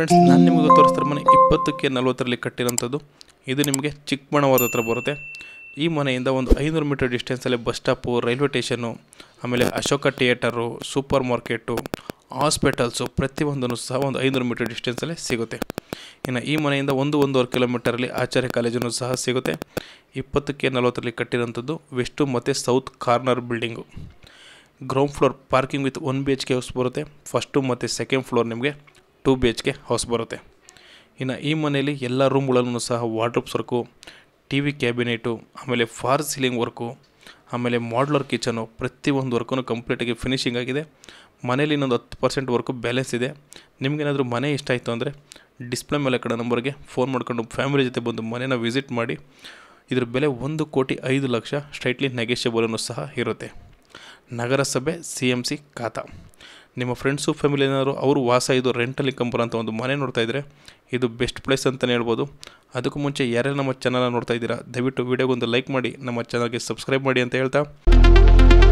friends ನಾನು ನಿಮಗೆ ತೋರಿಸ್ತಾರೆ ಮನೆ ಇಪ್ಪತ್ತಕ್ಕೆ ನಲವತ್ತರಲ್ಲಿ ಕಟ್ಟಿರೋಂಥದ್ದು ಇದು ನಿಮಗೆ ಚಿಕ್ಕಬಣ್ಣವಾದ ಹತ್ರ ಬರುತ್ತೆ ಈ ಮನೆಯಿಂದ ಒಂದು ಐನೂರು ಮೀಟರ್ ಡಿಸ್ಟೆನ್ಸಲ್ಲಿ ಬಸ್ ಸ್ಟಾಪು ರೈಲ್ವೆ ಸ್ಟೇಷನು ಆಮೇಲೆ Ashoka theatre supermarket hospitals ಪ್ರತಿಯೊಂದನ್ನು ಸಹ ಒಂದು ಐನೂರು ಮೀಟರ್ ಡಿಸ್ಟೆನ್ಸಲ್ಲೇ ಸಿಗುತ್ತೆ ಇನ್ನು ಈ ಮನೆಯಿಂದ ಒಂದು ಒಂದೂವರೆ ಕಿಲೋಮೀಟರಲ್ಲಿ ಆಚಾರ್ಯ ಕಾಲೇಜನ್ನು ಸಹ ಸಿಗುತ್ತೆ ಇಪ್ಪತ್ತಕ್ಕೆ ನಲವತ್ತರಲ್ಲಿ ಕಟ್ಟಿರೋಂಥದ್ದು ವೆಸ್ಟು ಮತ್ತು south corner building ground floor parking with one B H K house ಬರುತ್ತೆ ಫಸ್ಟು ಮತ್ತು ಸೆಕೆಂಡ್ ಫ್ಲೋರ್ ನಿಮಗೆ two B H K house ಬರುತ್ತೆ ಇನ್ನು ಈ ಮನೆಯಲ್ಲಿ ಎಲ್ಲ ರೂಮ್ಗಳಲ್ಲೂ ಸಹ wardrobes work T V cabinet ಆಮೇಲೆ ಫಾರ್ ಸೀಲಿಂಗ್ ವರ್ಕು ಆಮೇಲೆ ಮಾಡ್ಲರ್ ಕಿಚನು ಪ್ರತಿಯೊಂದು ವರ್ಕೂ ಕಂಪ್ಲೀಟಾಗಿ ಫಿನಿಷಿಂಗ್ ಆಗಿದೆ ಮನೇಲಿ ಇನ್ನೊಂದು ಹತ್ತು ಪರ್ಸೆಂಟ್ ವರ್ಕು ಬ್ಯಾಲೆನ್ಸ್ ಇದೆ ನಿಮಗೇನಾದರೂ ಮನೆ ಇಷ್ಟ ಆಯಿತು ಅಂದರೆ ಡಿಸ್ಪ್ಲೇ ಮೇಲೆ ಕಡೆ ನಂಬರ್ಗೆ ಫೋನ್ ಮಾಡ್ಕೊಂಡು ಫ್ಯಾಮಿಲಿ ಜೊತೆ ಬಂದು ಮನೇನ ವಿಸಿಟ್ ಮಾಡಿ ಇದ್ರ ಬೆಲೆ ಒಂದು ಕೋಟಿ ಐದು ಲಕ್ಷ ಸ್ಟ್ರೈಟ್ಲಿ ನೆಗೆಷಿಯಬಲ್ ಸಹ ಇರುತ್ತೆ ನಗರಸಭೆ ಸಿ ಎಮ್ ಸಿ ಖಾತಾ ನಿಮ್ಮ ಫ್ರೆಂಡ್ಸು ಫ್ಯಾಮಿಲಿ ಏನಾದ್ರು ಅವರು ವಾಸ ಇದು ರೆಂಟಲ್ ಕಂಪನ ಅಂತ ಒಂದು ಮನೆ ನೋಡ್ತಾ ಇದ್ದರೆ ಇದು ಬೆಸ್ಟ್ ಪ್ಲೇಸ್ ಅಂತಲೇ ಹೇಳ್ಬೋದು ಅದಕ್ಕೂ ಮುಂಚೆ ಯಾರ್ಯಾರು ನಮ್ಮ ಚಾನಲ್ನ ನೋಡ್ತಾ ಇದ್ದೀರಾ ದಯವಿಟ್ಟು ವೀಡಿಯೋಗೊಂದು ಲೈಕ್ ಮಾಡಿ ನಮ್ಮ ಚಾನಲ್ಗೆ ಸಬ್ಸ್ಕ್ರೈಬ್ ಮಾಡಿ ಅಂತ ಹೇಳ್ತಾ